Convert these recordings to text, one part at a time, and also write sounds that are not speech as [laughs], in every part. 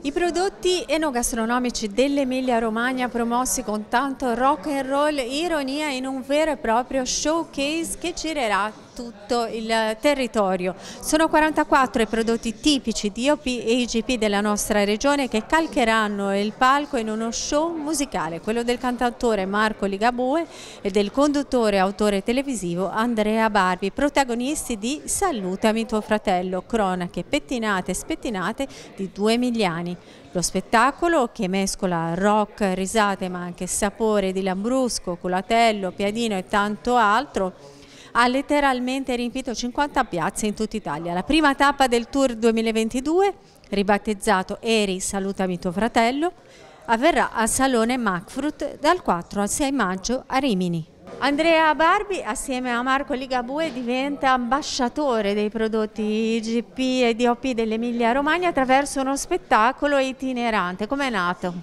I prodotti enogastronomici dell'Emilia Romagna promossi con tanto rock and roll, ironia in un vero e proprio showcase che girerà tutto il eh, territorio. Sono 44 i prodotti tipici di OP e IGP della nostra regione che calcheranno il palco in uno show musicale, quello del cantautore Marco Ligabue e del conduttore autore televisivo Andrea Barbi, protagonisti di Salutami tuo fratello, cronache pettinate e spettinate di due miliani. Lo spettacolo che mescola rock, risate ma anche sapore di lambrusco, culatello, piadino e tanto altro ha letteralmente riempito 50 piazze in tutta Italia. La prima tappa del Tour 2022, ribattezzato Eri Salutami tuo fratello, avverrà a Salone Macfruit dal 4 al 6 maggio a Rimini. Andrea Barbi assieme a Marco Ligabue diventa ambasciatore dei prodotti IGP e DOP dell'Emilia Romagna attraverso uno spettacolo itinerante. Come è nato?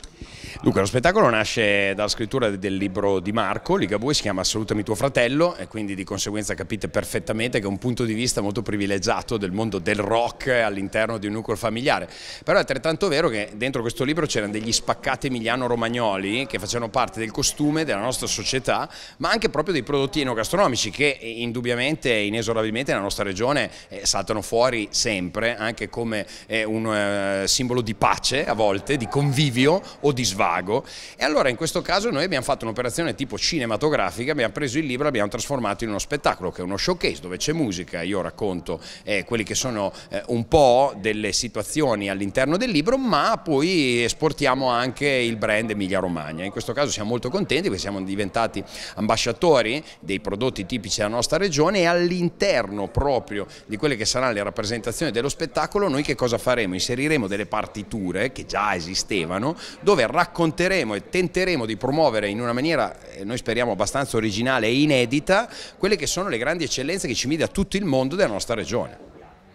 Dunque lo spettacolo nasce dalla scrittura del libro di Marco Ligabue, si chiama Salutami tuo fratello e quindi di conseguenza capite perfettamente che è un punto di vista molto privilegiato del mondo del rock all'interno di un nucleo familiare. Però è altrettanto vero che dentro questo libro c'erano degli spaccati emiliano-romagnoli che facevano parte del costume della nostra società, ma anche proprio dei prodotti enogastronomici che eh, indubbiamente e inesorabilmente nella nostra regione eh, saltano fuori sempre, anche come eh, un simbolo di pace a volte, di convivio o di svago vago. E allora in questo caso noi abbiamo fatto un'operazione tipo cinematografica, abbiamo preso il libro e l'abbiamo trasformato in uno spettacolo che è uno showcase dove c'è musica, io racconto eh, quelli che sono eh, un po' delle situazioni all'interno del libro, ma poi esportiamo anche il brand Emilia Romagna. In questo caso siamo molto contenti perché siamo diventati ambasciatori dei prodotti tipici della nostra regione e all'interno proprio di quelle che saranno le rappresentazioni dello spettacolo noi che cosa faremo? Inseriremo delle partiture che già esistevano dove raccontiamo racconteremo e tenteremo di promuovere in una maniera, eh, noi speriamo, abbastanza originale e inedita, quelle che sono le grandi eccellenze che ci media tutto il mondo della nostra regione.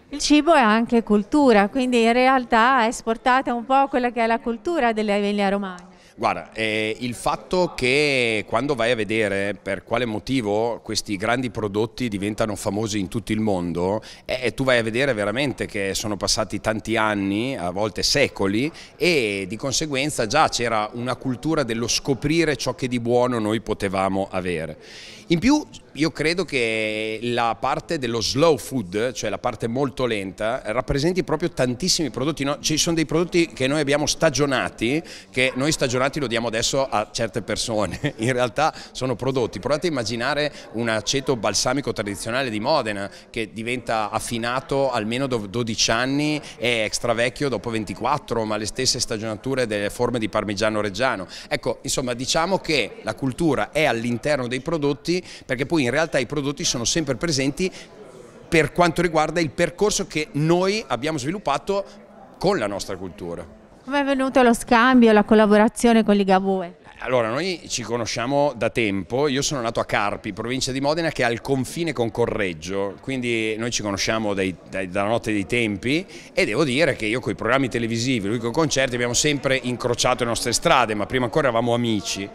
Il cibo è anche cultura, quindi in realtà è esportata un po' quella che è la cultura dell'Emilia Romagna. Guarda, eh, il fatto che quando vai a vedere per quale motivo questi grandi prodotti diventano famosi in tutto il mondo, eh, eh, tu vai a vedere veramente che sono passati tanti anni, a volte secoli, e di conseguenza già c'era una cultura dello scoprire ciò che di buono noi potevamo avere. In più io credo che la parte dello slow food, cioè la parte molto lenta, rappresenti proprio tantissimi prodotti. No? Ci sono dei prodotti che noi abbiamo stagionati, che noi stagionati lo diamo adesso a certe persone. [laughs] In realtà sono prodotti. Provate a immaginare un aceto balsamico tradizionale di Modena che diventa affinato almeno dopo 12 anni e extravecchio dopo 24, ma le stesse stagionature delle forme di parmigiano reggiano. Ecco, insomma, diciamo che la cultura è all'interno dei prodotti perché poi in realtà i prodotti sono sempre presenti per quanto riguarda il percorso che noi abbiamo sviluppato con la nostra cultura. Come è venuto lo scambio, la collaborazione con Ligabue? Allora, noi ci conosciamo da tempo, io sono nato a Carpi, provincia di Modena, che è al confine con Correggio, quindi noi ci conosciamo dai, dai, dalla notte dei tempi e devo dire che io con i programmi televisivi, lui con i concerti abbiamo sempre incrociato le nostre strade, ma prima ancora eravamo amici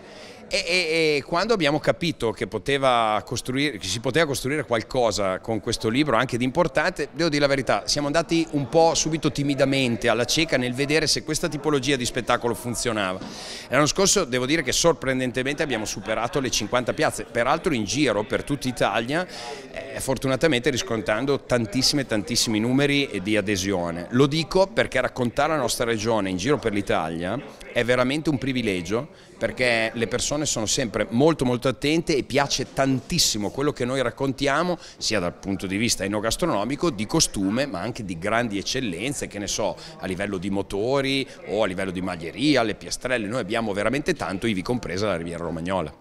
e, e, e, quando abbiamo capito che, che, si poteva costruire qualcosa con questo libro, anche di importante, devo dire la verità, siamo andati un po' subito timidamente alla cieca nel vedere se questa tipologia di spettacolo funzionava. L'anno scorso devo dire che sorprendentemente abbiamo superato le 50 piazze, peraltro in giro per tutta Italia, eh, fortunatamente riscontrando tantissimi tantissimi numeri di adesione. Lo dico perché raccontare la nostra regione in giro per l'Italia è veramente un privilegio perché le persone sono sempre molto molto attente e piace tantissimo quello che noi raccontiamo sia dal punto di vista enogastronomico, di costume ma anche di grandi eccellenze che ne so a livello di motori o a livello di maglieria, le piastrelle, noi abbiamo veramente tanto, ivi compresa la Riviera Romagnola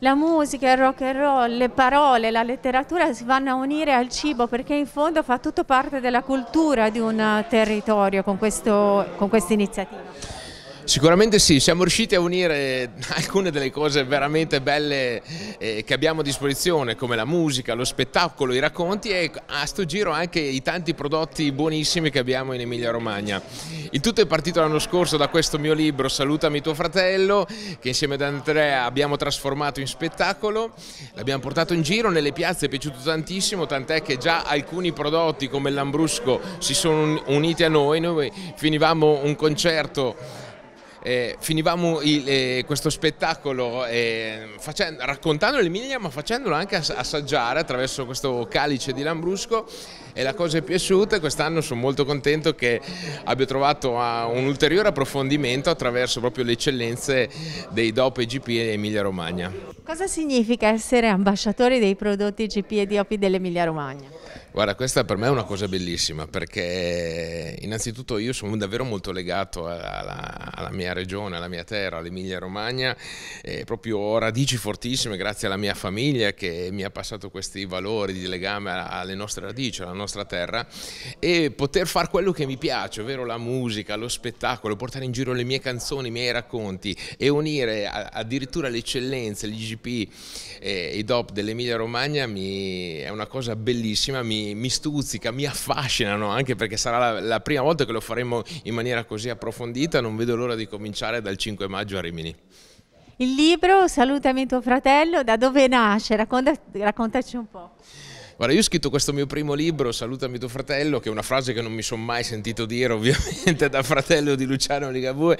la musica, il rock and roll, le parole, la letteratura si vanno a unire al cibo perché in fondo fa tutto parte della cultura di un territorio con, questo, con questa iniziativa. Sicuramente sì, siamo riusciti a unire [laughs] alcune delle cose veramente belle eh, che abbiamo a disposizione, come la musica, lo spettacolo, i racconti e a sto giro anche i tanti prodotti buonissimi che abbiamo in Emilia Romagna. Il tutto è partito l'anno scorso da questo mio libro Salutami tuo fratello, che insieme ad Andrea abbiamo trasformato in spettacolo, l'abbiamo portato in giro nelle piazze, è piaciuto tantissimo, tant'è che già alcuni prodotti come il l'Ambrusco si sono uniti a noi, noi finivamo un concerto eh, finivamo il, eh, questo spettacolo eh, facendo, raccontando l'Emilia ma facendolo anche assaggiare attraverso questo calice di Lambrusco e la cosa è piaciuta e quest'anno sono molto contento che abbia trovato a, ah, un ulteriore approfondimento attraverso proprio le eccellenze dei DOP e GP Emilia Romagna. Cosa significa essere ambasciatori dei prodotti GP e DOP dell'Emilia Romagna? Guarda, questa per me è una cosa bellissima perché innanzitutto io sono davvero molto legato alla, alla mia regione, alla mia terra, all'Emilia Romagna, e proprio ho radici fortissime grazie alla mia famiglia che mi ha passato questi valori di legame alle nostre radici, alla nostra terra e poter fare quello che mi piace, ovvero la musica, lo spettacolo, portare in giro le mie canzoni, i miei racconti e unire addirittura le eccellenze, l'IGP e i DOP dell'Emilia Romagna mi, è una cosa bellissima, mi mi, stuzzica, mi affascinano, anche perché sarà la, la, prima volta che lo faremo in maniera così approfondita, non vedo l'ora di cominciare dal 5 maggio a Rimini. Il libro Salutami tuo fratello, da dove nasce? Racconta, raccontaci un po'. Guarda, io ho scritto questo mio primo libro, Salutami tuo fratello, che è una frase che non mi sono mai sentito dire [laughs] ovviamente da fratello di Luciano Ligabue.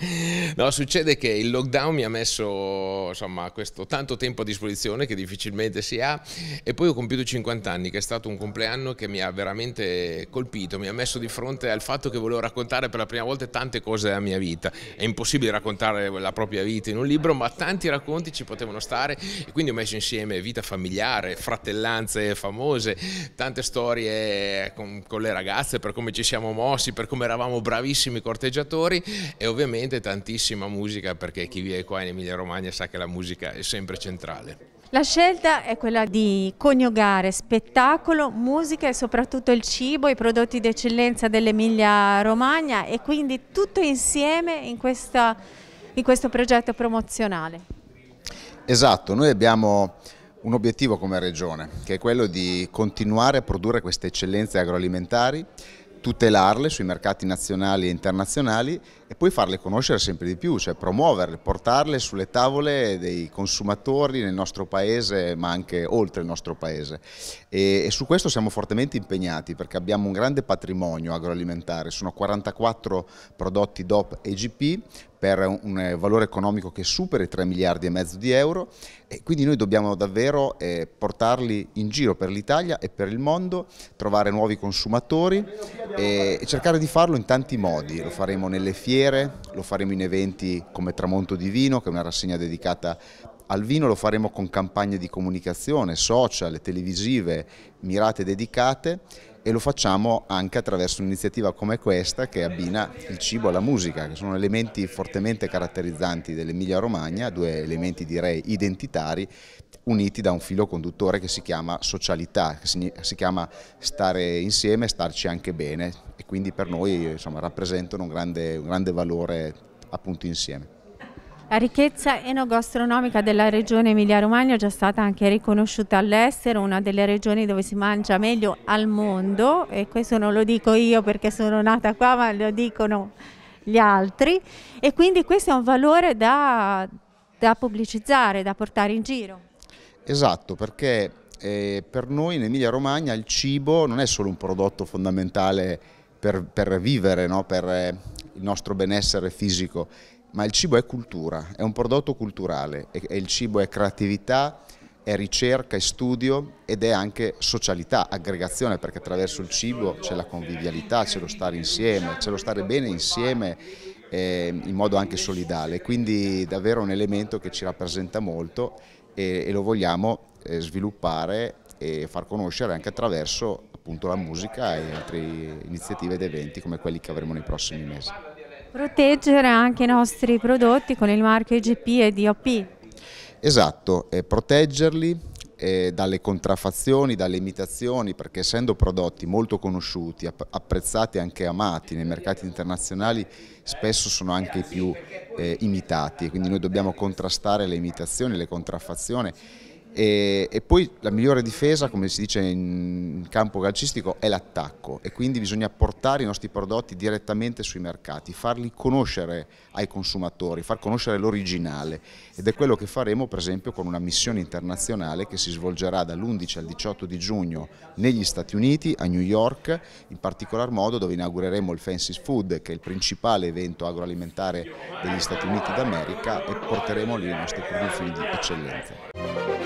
No, succede che il lockdown mi ha messo insomma, questo tanto tempo a disposizione che difficilmente si ha e poi ho compiuto 50 anni, che è stato un compleanno che mi ha veramente colpito, mi ha messo di fronte al fatto che volevo raccontare per la prima volta tante cose della mia vita. È impossibile raccontare la propria vita in un libro, ma tanti racconti ci potevano stare e quindi ho messo insieme vita familiare, fratellanze famose, cose, tante storie con, con, le ragazze, per come ci siamo mossi, per come eravamo bravissimi corteggiatori e ovviamente tantissima musica perché chi vive qua in Emilia Romagna sa che la musica è sempre centrale. La scelta è quella di coniugare spettacolo, musica e soprattutto il cibo, i prodotti d'eccellenza dell'Emilia Romagna e quindi tutto insieme in, questa, in questo progetto promozionale. Esatto, noi abbiamo un obiettivo come Regione, che è quello di continuare a produrre queste eccellenze agroalimentari, tutelarle sui mercati nazionali e internazionali e poi farle conoscere sempre di più, cioè promuoverle, portarle sulle tavole dei consumatori nel nostro paese ma anche oltre il nostro paese e, e su questo siamo fortemente impegnati perché abbiamo un grande patrimonio agroalimentare, sono 44 prodotti DOP e GP per un eh, valore economico che supera i 3 miliardi e mezzo di euro e quindi noi dobbiamo davvero eh, portarli in giro per l'Italia e per il mondo, trovare nuovi consumatori e, e cercare di farlo in tanti modi, lo faremo nelle fiere bere, lo faremo in eventi come Tramonto di Vino, che è una rassegna dedicata al vino, lo faremo con campagne di comunicazione, social, televisive, mirate e dedicate e lo facciamo anche attraverso un'iniziativa come questa che abbina il cibo alla musica, che sono elementi fortemente caratterizzanti dell'Emilia Romagna, due elementi direi identitari uniti da un filo conduttore che si chiama socialità, che si chiama stare insieme e starci anche bene e quindi per noi insomma, rappresentano un grande, un grande valore appunto insieme. La ricchezza enogastronomica della regione Emilia-Romagna è già stata anche riconosciuta all'estero, una delle regioni dove si mangia meglio al mondo e questo non lo dico io perché sono nata qua ma lo dicono gli altri e quindi questo è un valore da, da pubblicizzare, da portare in giro. Esatto, perché eh, per noi in Emilia Romagna il cibo non è solo un prodotto fondamentale per, per vivere, no? per eh, il nostro benessere fisico, ma il cibo è cultura, è un prodotto culturale e, e il cibo è creatività, è ricerca, è studio ed è anche socialità, aggregazione, perché attraverso il cibo c'è la convivialità, c'è lo stare insieme, c'è lo stare bene insieme eh, in modo anche solidale, quindi davvero un elemento che ci rappresenta molto e, e lo vogliamo eh, sviluppare e far conoscere anche attraverso appunto, la musica e altre iniziative ed eventi come quelli che avremo nei prossimi mesi. Proteggere anche i nostri prodotti con il marchio IGP e DOP. Esatto, eh, proteggerli, eh, dalle contraffazioni, dalle imitazioni, perché essendo prodotti molto conosciuti, apprezzati e anche amati nei mercati internazionali, spesso sono anche i più eh, imitati, quindi noi dobbiamo contrastare le imitazioni, le contraffazioni e, e, poi la migliore difesa, come si dice in campo calcistico, è l'attacco e quindi bisogna portare i nostri prodotti direttamente sui mercati, farli conoscere ai consumatori, far conoscere l'originale ed è quello che faremo per esempio con una missione internazionale che si svolgerà dall'11 al 18 di giugno negli Stati Uniti, a New York, in particolar modo dove inaugureremo il Fancy Food che è il principale evento agroalimentare degli Stati Uniti d'America e porteremo lì i nostri prodotti di eccellenza.